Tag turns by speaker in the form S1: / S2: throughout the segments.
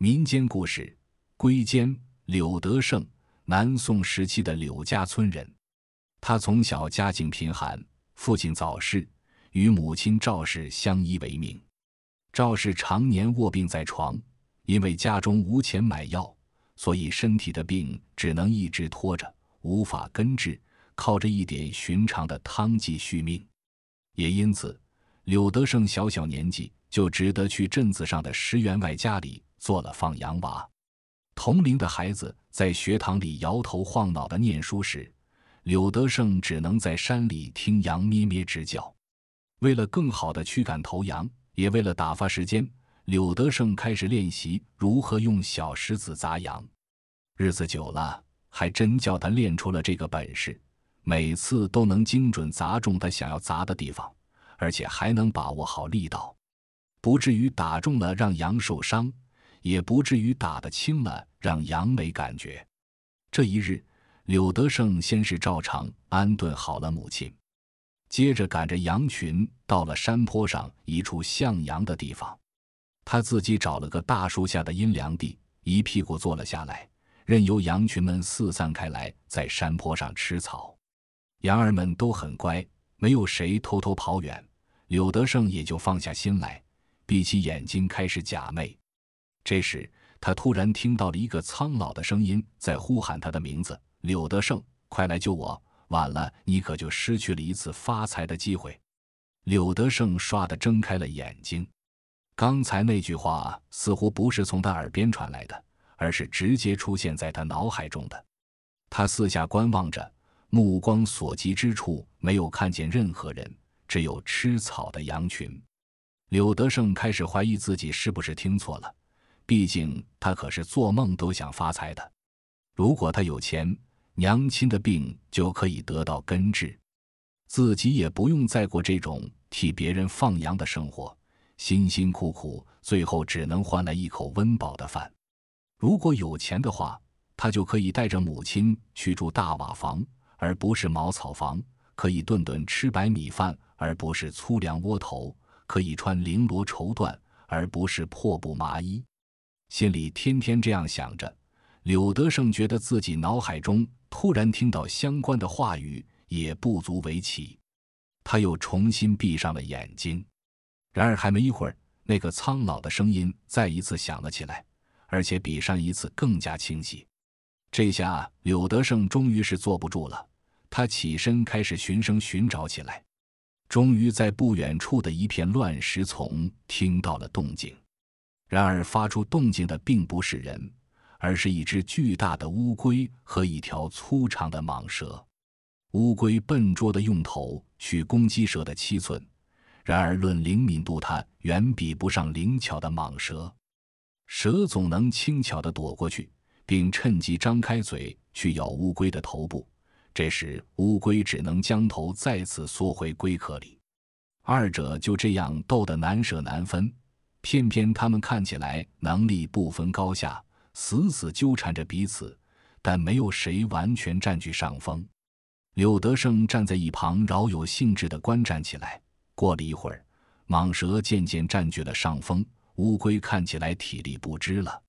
S1: 民间故事，归坚，柳德胜，南宋时期的柳家村人。他从小家境贫寒，父亲早逝，与母亲赵氏相依为命。赵氏常年卧病在床，因为家中无钱买药，所以身体的病只能一直拖着，无法根治，靠着一点寻常的汤剂续命。也因此，柳德胜小小年纪就只得去镇子上的石员外家里。做了放羊娃，同龄的孩子在学堂里摇头晃脑的念书时，柳德胜只能在山里听羊咩咩直叫。为了更好的驱赶头羊，也为了打发时间，柳德胜开始练习如何用小石子砸羊。日子久了，还真叫他练出了这个本事，每次都能精准砸中他想要砸的地方，而且还能把握好力道，不至于打中了让羊受伤。也不至于打得轻了，让杨梅感觉。这一日，柳德胜先是照常安顿好了母亲，接着赶着羊群到了山坡上一处向阳的地方。他自己找了个大树下的阴凉地，一屁股坐了下来，任由羊群们四散开来在山坡上吃草。羊儿们都很乖，没有谁偷偷跑远。柳德胜也就放下心来，闭起眼睛开始假寐。这时，他突然听到了一个苍老的声音在呼喊他的名字：“柳德胜，快来救我！晚了，你可就失去了一次发财的机会。”柳德胜唰的睁开了眼睛，刚才那句话似乎不是从他耳边传来的，而是直接出现在他脑海中的。他四下观望着，目光所及之处没有看见任何人，只有吃草的羊群。柳德胜开始怀疑自己是不是听错了。毕竟他可是做梦都想发财的。如果他有钱，娘亲的病就可以得到根治，自己也不用再过这种替别人放羊的生活，辛辛苦苦，最后只能换来一口温饱的饭。如果有钱的话，他就可以带着母亲去住大瓦房，而不是茅草房；可以顿顿吃白米饭，而不是粗粮窝头；可以穿绫罗绸缎，而不是破布麻衣。心里天天这样想着，柳德胜觉得自己脑海中突然听到相关的话语也不足为奇。他又重新闭上了眼睛，然而还没一会儿，那个苍老的声音再一次响了起来，而且比上一次更加清晰。这下柳德胜终于是坐不住了，他起身开始寻声寻找起来，终于在不远处的一片乱石丛听到了动静。然而，发出动静的并不是人，而是一只巨大的乌龟和一条粗长的蟒蛇。乌龟笨拙地用头去攻击蛇的七寸，然而论灵敏度，它远比不上灵巧的蟒蛇。蛇总能轻巧地躲过去，并趁机张开嘴去咬乌龟的头部。这时，乌龟只能将头再次缩回龟壳里。二者就这样斗得难舍难分。偏偏他们看起来能力不分高下，死死纠缠着彼此，但没有谁完全占据上风。柳德胜站在一旁，饶有兴致地观战起来。过了一会儿，蟒蛇渐渐占据了上风，乌龟看起来体力不支了。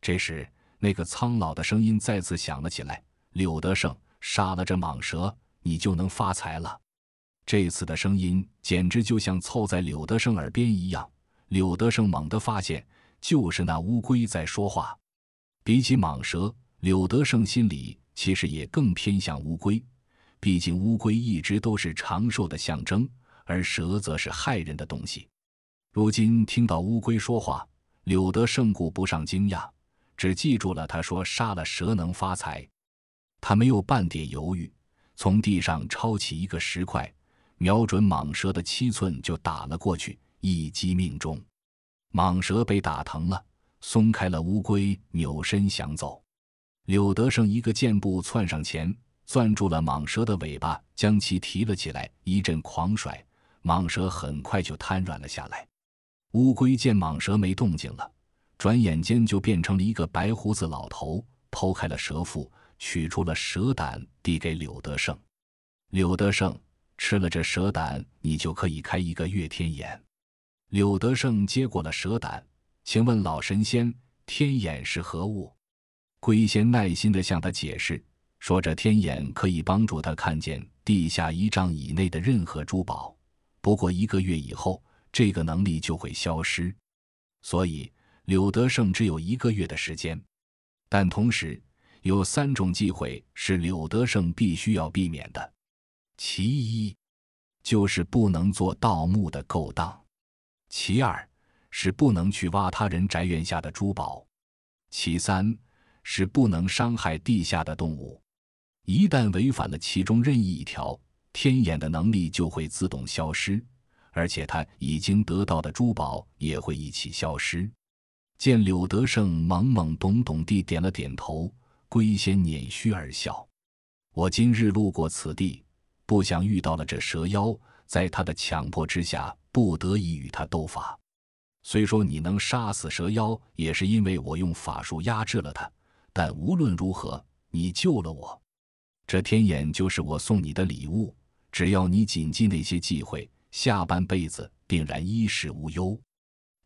S1: 这时，那个苍老的声音再次响了起来：“柳德胜，杀了这蟒蛇，你就能发财了。”这次的声音简直就像凑在柳德胜耳边一样。柳德胜猛地发现，就是那乌龟在说话。比起蟒蛇，柳德胜心里其实也更偏向乌龟，毕竟乌龟一直都是长寿的象征，而蛇则是害人的东西。如今听到乌龟说话，柳德胜顾不上惊讶，只记住了他说：“杀了蛇能发财。”他没有半点犹豫，从地上抄起一个石块，瞄准蟒蛇的七寸就打了过去。一击命中，蟒蛇被打疼了，松开了乌龟，扭身想走。柳德胜一个箭步窜上前，攥住了蟒蛇的尾巴，将其提了起来，一阵狂甩，蟒蛇很快就瘫软了下来。乌龟见蟒蛇没动静了，转眼间就变成了一个白胡子老头，剖开了蛇腹，取出了蛇胆，递给柳德胜。柳德胜吃了这蛇胆，你就可以开一个月天眼。柳德胜接过了蛇胆，请问老神仙，天眼是何物？龟仙耐心地向他解释，说这天眼可以帮助他看见地下一丈以内的任何珠宝，不过一个月以后，这个能力就会消失，所以柳德胜只有一个月的时间。但同时，有三种忌讳是柳德胜必须要避免的，其一，就是不能做盗墓的勾当。其二是不能去挖他人宅院下的珠宝，其三是不能伤害地下的动物。一旦违反了其中任意一条，天眼的能力就会自动消失，而且他已经得到的珠宝也会一起消失。见柳德胜懵懵懂懂地点了点头，龟仙捻须而笑：“我今日路过此地，不想遇到了这蛇妖，在他的强迫之下。”不得已与他斗法，虽说你能杀死蛇妖，也是因为我用法术压制了他。但无论如何，你救了我，这天眼就是我送你的礼物。只要你谨记那些忌讳，下半辈子定然衣食无忧。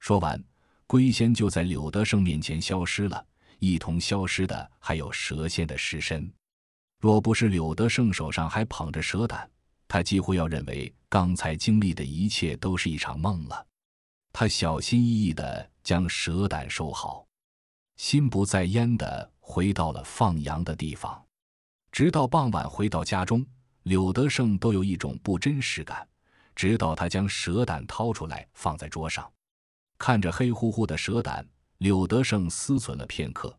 S1: 说完，龟仙就在柳德胜面前消失了，一同消失的还有蛇仙的尸身。若不是柳德胜手上还捧着蛇胆。他几乎要认为刚才经历的一切都是一场梦了。他小心翼翼地将蛇胆收好，心不在焉地回到了放羊的地方。直到傍晚回到家中，柳德胜都有一种不真实感。直到他将蛇胆掏出来放在桌上，看着黑乎乎的蛇胆，柳德胜思忖了片刻，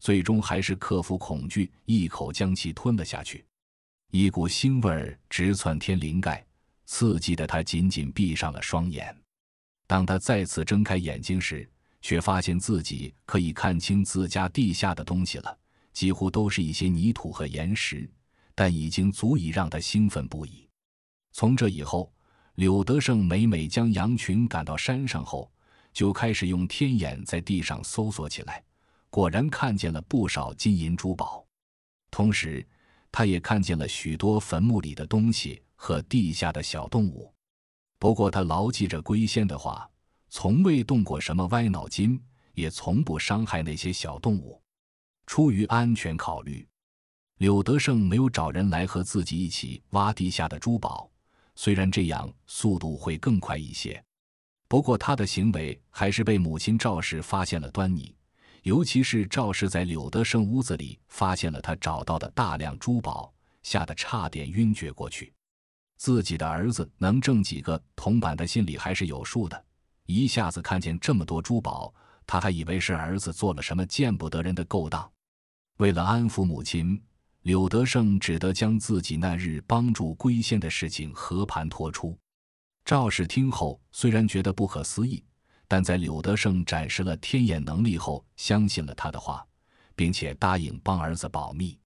S1: 最终还是克服恐惧，一口将其吞了下去。一股腥味直窜天灵盖，刺激的他紧紧闭上了双眼。当他再次睁开眼睛时，却发现自己可以看清自家地下的东西了，几乎都是一些泥土和岩石，但已经足以让他兴奋不已。从这以后，柳德胜每每将羊群赶到山上后，就开始用天眼在地上搜索起来，果然看见了不少金银珠宝，同时。他也看见了许多坟墓里的东西和地下的小动物，不过他牢记着龟仙的话，从未动过什么歪脑筋，也从不伤害那些小动物。出于安全考虑，柳德胜没有找人来和自己一起挖地下的珠宝，虽然这样速度会更快一些，不过他的行为还是被母亲赵氏发现了端倪。尤其是赵氏在柳德胜屋子里发现了他找到的大量珠宝，吓得差点晕厥过去。自己的儿子能挣几个铜板，的心里还是有数的。一下子看见这么多珠宝，他还以为是儿子做了什么见不得人的勾当。为了安抚母亲，柳德胜只得将自己那日帮助归仙的事情和盘托出。赵氏听后，虽然觉得不可思议。但在柳德胜展示了天眼能力后，相信了他的话，并且答应帮儿子保密。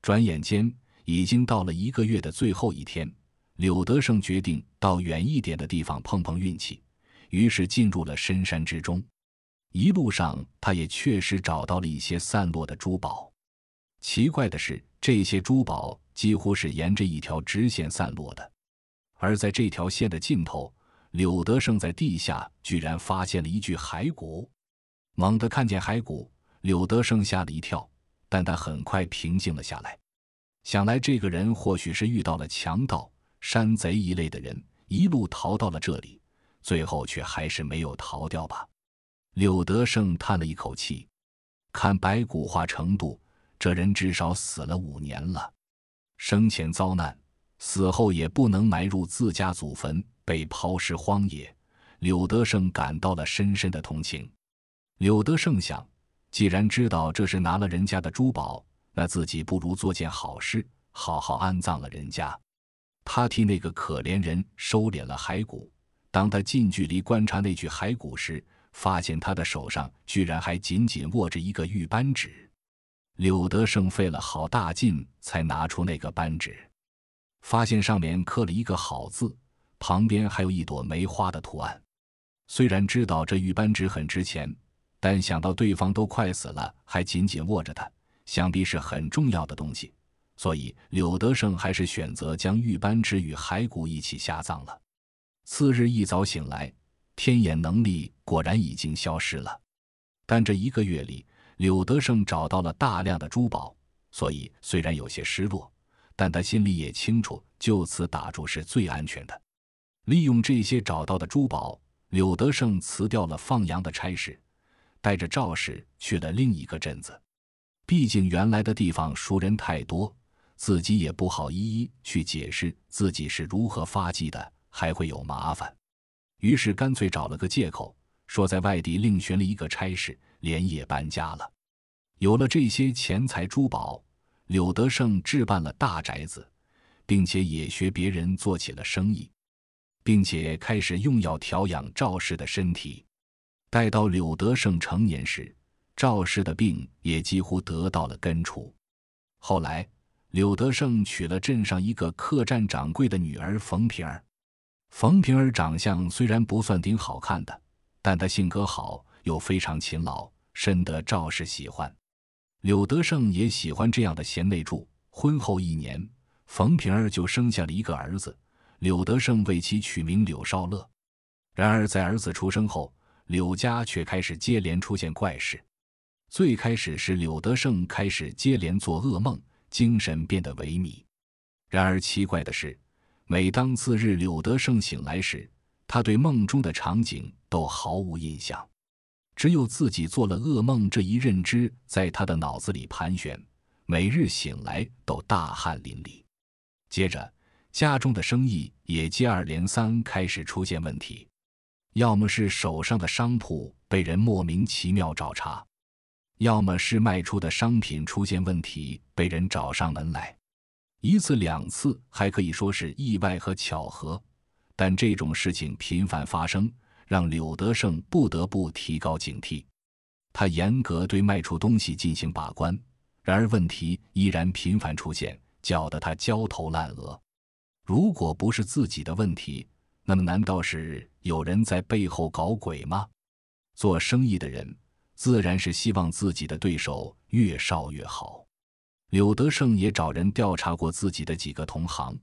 S1: 转眼间，已经到了一个月的最后一天，柳德胜决定到远一点的地方碰碰运气，于是进入了深山之中。一路上，他也确实找到了一些散落的珠宝。奇怪的是，这些珠宝几乎是沿着一条直线散落的，而在这条线的尽头。柳德胜在地下居然发现了一具骸骨，猛地看见骸骨，柳德胜吓了一跳，但他很快平静了下来。想来这个人或许是遇到了强盗、山贼一类的人，一路逃到了这里，最后却还是没有逃掉吧。柳德胜叹了一口气，看白骨化程度，这人至少死了五年了，生前遭难，死后也不能埋入自家祖坟。被抛尸荒野，柳德胜感到了深深的同情。柳德胜想，既然知道这是拿了人家的珠宝，那自己不如做件好事，好好安葬了人家。他替那个可怜人收敛了骸骨。当他近距离观察那具骸骨时，发现他的手上居然还紧紧握着一个玉扳指。柳德胜费了好大劲才拿出那个扳指，发现上面刻了一个“好”字。旁边还有一朵梅花的图案。虽然知道这玉扳指很值钱，但想到对方都快死了，还紧紧握着它，想必是很重要的东西，所以柳德胜还是选择将玉扳指与骸骨一起下葬了。次日一早醒来，天眼能力果然已经消失了。但这一个月里，柳德胜找到了大量的珠宝，所以虽然有些失落，但他心里也清楚，就此打住是最安全的。利用这些找到的珠宝，柳德胜辞掉了放羊的差事，带着赵氏去了另一个镇子。毕竟原来的地方熟人太多，自己也不好一一去解释自己是如何发迹的，还会有麻烦。于是干脆找了个借口，说在外地另寻了一个差事，连夜搬家了。有了这些钱财珠宝，柳德胜置办了大宅子，并且也学别人做起了生意。并且开始用药调养赵氏的身体。待到柳德胜成年时，赵氏的病也几乎得到了根除。后来，柳德胜娶了镇上一个客栈掌柜的女儿冯平儿。冯平儿长相虽然不算顶好看的，但她性格好，又非常勤劳，深得赵氏喜欢。柳德胜也喜欢这样的贤内助。婚后一年，冯平儿就生下了一个儿子。柳德胜为其取名柳少乐，然而在儿子出生后，柳家却开始接连出现怪事。最开始是柳德胜开始接连做噩梦，精神变得萎靡。然而奇怪的是，每当次日柳德胜醒来时，他对梦中的场景都毫无印象，只有自己做了噩梦这一认知在他的脑子里盘旋，每日醒来都大汗淋漓。接着。家中的生意也接二连三开始出现问题，要么是手上的商铺被人莫名其妙找茬，要么是卖出的商品出现问题被人找上门来。一次两次还可以说是意外和巧合，但这种事情频繁发生，让柳德胜不得不提高警惕。他严格对卖出东西进行把关，然而问题依然频繁出现，搅得他焦头烂额。如果不是自己的问题，那么难道是有人在背后搞鬼吗？做生意的人自然是希望自己的对手越少越好。柳德胜也找人调查过自己的几个同行，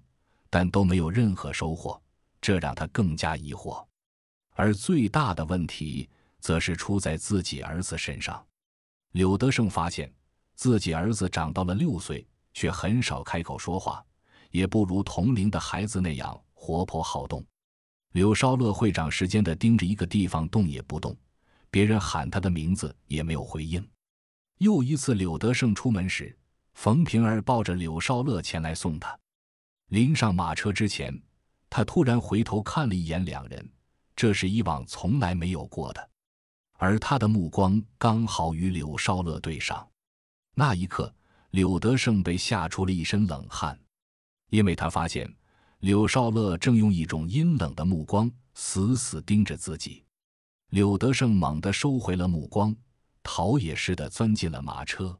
S1: 但都没有任何收获，这让他更加疑惑。而最大的问题则是出在自己儿子身上。柳德胜发现，自己儿子长到了六岁，却很少开口说话。也不如同龄的孩子那样活泼好动。柳少乐会长时间的盯着一个地方动也不动，别人喊他的名字也没有回应。又一次，柳德胜出门时，冯平儿抱着柳少乐前来送他。临上马车之前，他突然回头看了一眼两人，这是以往从来没有过的，而他的目光刚好与柳少乐对上。那一刻，柳德胜被吓出了一身冷汗。因为他发现柳少乐正用一种阴冷的目光死死盯着自己，柳德胜猛地收回了目光，逃也似的钻进了马车。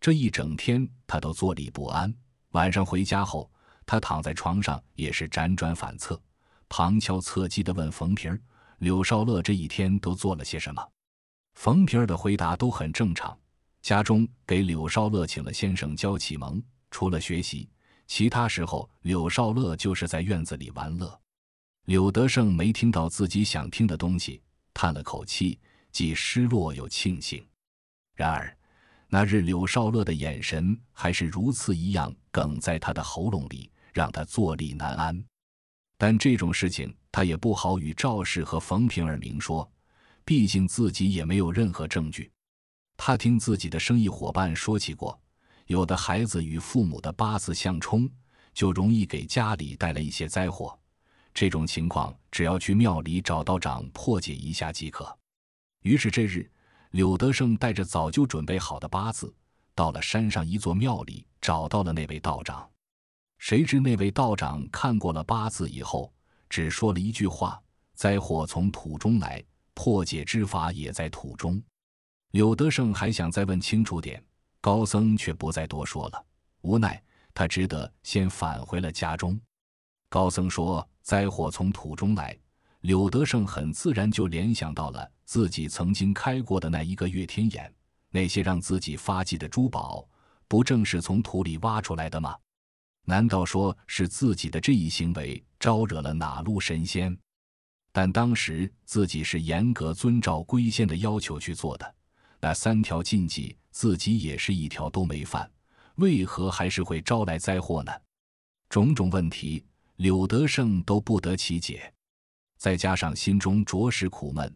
S1: 这一整天他都坐立不安。晚上回家后，他躺在床上也是辗转反侧，旁敲侧击的问冯平儿：“柳少乐这一天都做了些什么？”冯平儿的回答都很正常。家中给柳少乐请了先生教启蒙，除了学习。其他时候，柳少乐就是在院子里玩乐。柳德胜没听到自己想听的东西，叹了口气，既失落又庆幸。然而，那日柳少乐的眼神还是如此一样梗在他的喉咙里，让他坐立难安。但这种事情他也不好与赵氏和冯平儿明说，毕竟自己也没有任何证据。他听自己的生意伙伴说起过。有的孩子与父母的八字相冲，就容易给家里带来一些灾祸。这种情况，只要去庙里找道长破解一下即可。于是这日，柳德胜带着早就准备好的八字，到了山上一座庙里，找到了那位道长。谁知那位道长看过了八字以后，只说了一句话：“灾祸从土中来，破解之法也在土中。”柳德胜还想再问清楚点。高僧却不再多说了，无奈他只得先返回了家中。高僧说：“灾祸从土中来。”柳德胜很自然就联想到了自己曾经开过的那一个月天眼，那些让自己发迹的珠宝，不正是从土里挖出来的吗？难道说是自己的这一行为招惹了哪路神仙？但当时自己是严格遵照龟仙的要求去做的，那三条禁忌。自己也是一条都没犯，为何还是会招来灾祸呢？种种问题，柳德胜都不得其解。再加上心中着实苦闷，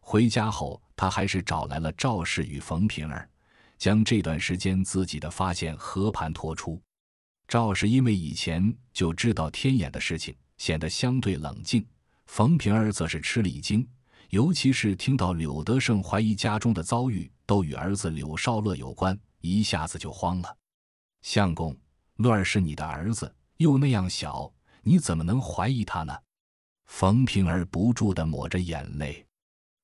S1: 回家后他还是找来了赵氏与冯平儿，将这段时间自己的发现和盘托出。赵氏因为以前就知道天眼的事情，显得相对冷静；冯平儿则是吃了一惊。尤其是听到柳德胜怀疑家中的遭遇都与儿子柳少乐有关，一下子就慌了。相公，乐儿是你的儿子，又那样小，你怎么能怀疑他呢？冯平儿不住地抹着眼泪。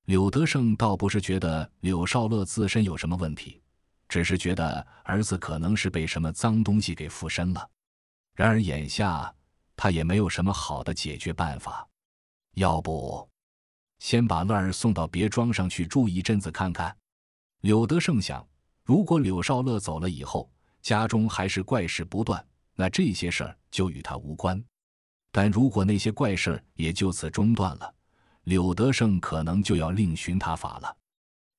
S1: 柳德胜倒不是觉得柳少乐自身有什么问题，只是觉得儿子可能是被什么脏东西给附身了。然而眼下他也没有什么好的解决办法，要不？先把乐儿送到别庄上去住一阵子看看。柳德胜想，如果柳少乐走了以后，家中还是怪事不断，那这些事儿就与他无关；但如果那些怪事儿也就此中断了，柳德胜可能就要另寻他法了。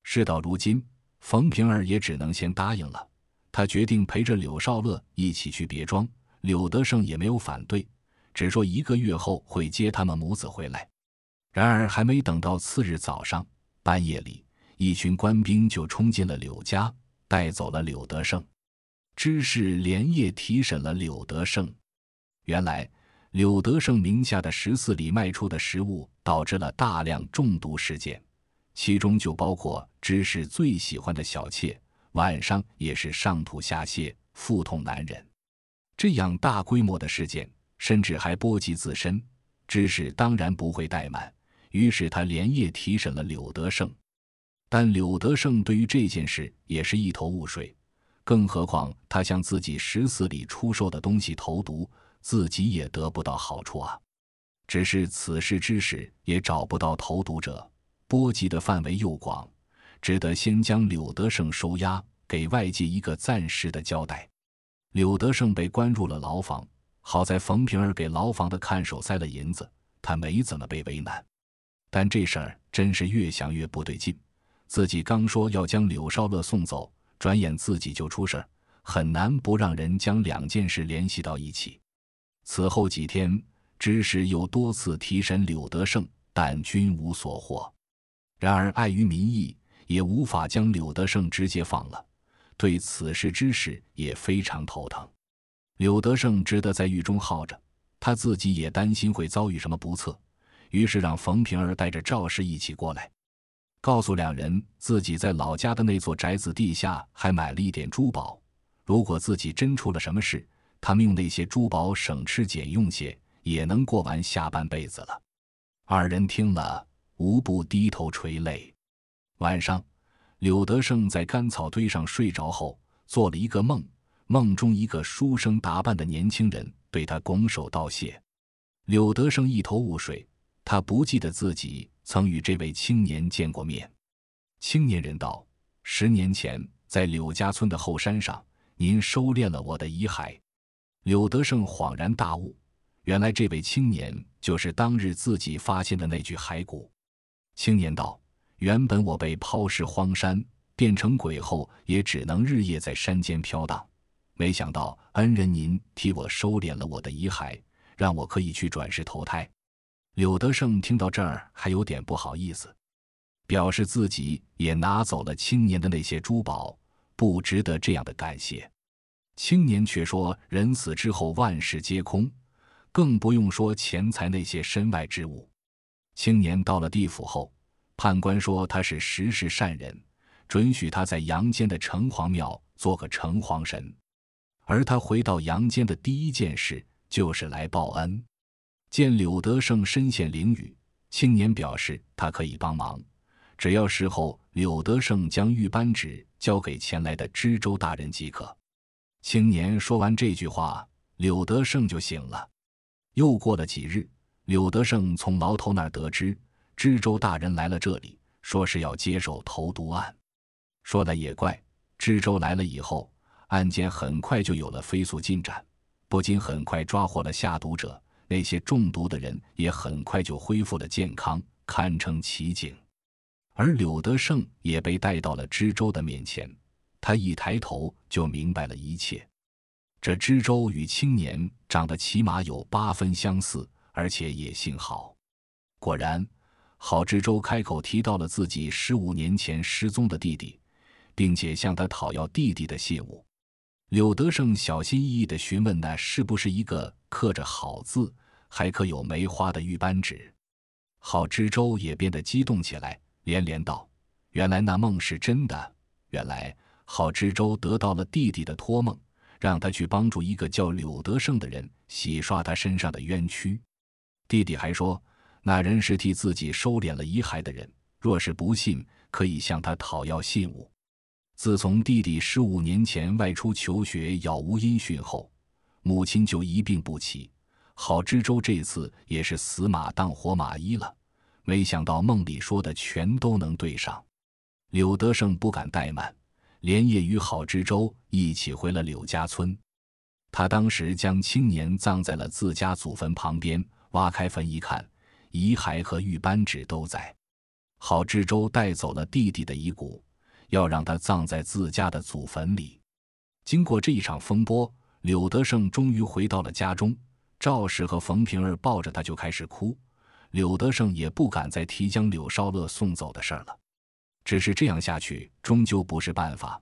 S1: 事到如今，冯平儿也只能先答应了。他决定陪着柳少乐一起去别庄，柳德胜也没有反对，只说一个月后会接他们母子回来。然而，还没等到次日早上，半夜里，一群官兵就冲进了柳家，带走了柳德胜。知事连夜提审了柳德胜。原来，柳德胜名下的十四里卖出的食物导致了大量中毒事件，其中就包括知事最喜欢的小妾，晚上也是上吐下泻，腹痛难忍。这样大规模的事件，甚至还波及自身，知事当然不会怠慢。于是他连夜提审了柳德胜，但柳德胜对于这件事也是一头雾水，更何况他向自己食肆里出售的东西投毒，自己也得不到好处啊。只是此事之时也找不到投毒者，波及的范围又广，只得先将柳德胜收押，给外界一个暂时的交代。柳德胜被关入了牢房，好在冯平儿给牢房的看守塞了银子，他没怎么被为难。但这事儿真是越想越不对劲，自己刚说要将柳少乐送走，转眼自己就出事儿，很难不让人将两件事联系到一起。此后几天，知史又多次提审柳德胜，但均无所获。然而碍于民意，也无法将柳德胜直接放了，对此事知识也非常头疼。柳德胜只得在狱中耗着，他自己也担心会遭遇什么不测。于是让冯平儿带着赵氏一起过来，告诉两人自己在老家的那座宅子地下还买了一点珠宝，如果自己真出了什么事，他们用那些珠宝省吃俭用些，也能过完下半辈子了。二人听了，无不低头垂泪。晚上，柳德胜在干草堆上睡着后，做了一个梦，梦中一个书生打扮的年轻人对他拱手道谢，柳德胜一头雾水。他不记得自己曾与这位青年见过面。青年人道：“十年前，在柳家村的后山上，您收敛了我的遗骸。”柳德胜恍然大悟，原来这位青年就是当日自己发现的那具骸骨。青年道：“原本我被抛尸荒山，变成鬼后，也只能日夜在山间飘荡。没想到恩人您替我收敛了我的遗骸，让我可以去转世投胎。”柳德胜听到这儿还有点不好意思，表示自己也拿走了青年的那些珠宝，不值得这样的感谢。青年却说：“人死之后万事皆空，更不用说钱财那些身外之物。”青年到了地府后，判官说他是十世善人，准许他在阳间的城隍庙做个城隍神。而他回到阳间的第一件事就是来报恩。见柳德胜身陷囹圄，青年表示他可以帮忙，只要事后柳德胜将玉扳指交给前来的知州大人即可。青年说完这句话，柳德胜就醒了。又过了几日，柳德胜从牢头那儿得知知州大人来了这里，说是要接手投毒案。说来也怪，知州来了以后，案件很快就有了飞速进展，不仅很快抓获了下毒者。那些中毒的人也很快就恢复了健康，堪称奇景。而柳德胜也被带到了知州的面前，他一抬头就明白了一切。这知州与青年长得起码有八分相似，而且也姓郝。果然，郝知州开口提到了自己十五年前失踪的弟弟，并且向他讨要弟弟的信物。柳德胜小心翼翼地询问：“那是不是一个刻着‘好’字，还刻有梅花的玉扳指？”郝知州也变得激动起来，连连道：“原来那梦是真的！原来郝知州得到了弟弟的托梦，让他去帮助一个叫柳德胜的人洗刷他身上的冤屈。弟弟还说，那人是替自己收敛了遗骸的人。若是不信，可以向他讨要信物。”自从弟弟十五年前外出求学，杳无音讯后，母亲就一病不起。郝知州这次也是死马当活马医了，没想到梦里说的全都能对上。柳德胜不敢怠慢，连夜与郝知州一起回了柳家村。他当时将青年葬在了自家祖坟旁边，挖开坟一看，遗骸和玉扳指都在。郝知州带走了弟弟的遗骨。要让他葬在自家的祖坟里。经过这一场风波，柳德胜终于回到了家中。赵氏和冯平儿抱着他就开始哭。柳德胜也不敢再提将柳少乐送走的事儿了。只是这样下去，终究不是办法。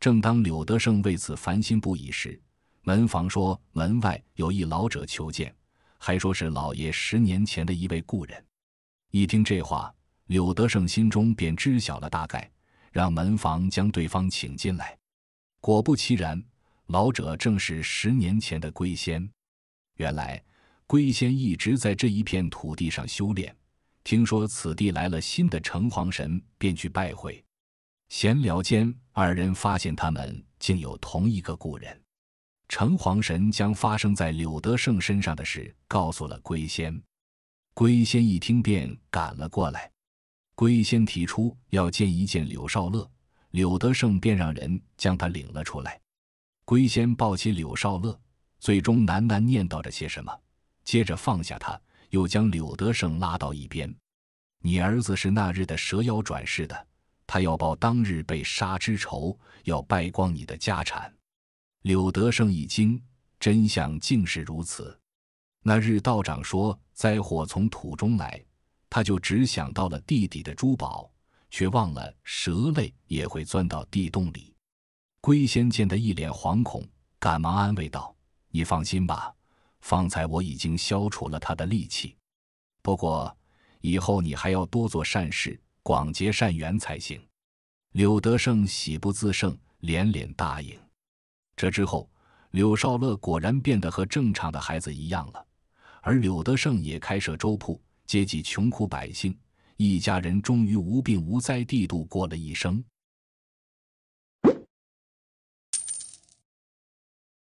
S1: 正当柳德胜为此烦心不已时，门房说门外有一老者求见，还说是老爷十年前的一位故人。一听这话，柳德胜心中便知晓了大概。让门房将对方请进来，果不其然，老者正是十年前的龟仙。原来，龟仙一直在这一片土地上修炼。听说此地来了新的城隍神，便去拜会。闲聊间，二人发现他们竟有同一个故人。城隍神将发生在柳德胜身上的事告诉了龟仙，龟仙一听便赶了过来。龟仙提出要见一见柳少乐，柳德胜便让人将他领了出来。龟仙抱起柳少乐，最终喃喃念叨着些什么，接着放下他，又将柳德胜拉到一边：“你儿子是那日的蛇妖转世的，他要报当日被杀之仇，要败光你的家产。”柳德胜一惊，真相竟是如此。那日道长说：“灾祸从土中来。”他就只想到了地底的珠宝，却忘了蛇类也会钻到地洞里。龟仙见他一脸惶恐，赶忙安慰道：“你放心吧，方才我已经消除了他的戾气。不过以后你还要多做善事，广结善缘才行。”柳德胜喜不自胜，连连答应。这之后，柳少乐果然变得和正常的孩子一样了，而柳德胜也开设粥铺。接济穷苦百姓，一家人终于无病无灾地度过了一生。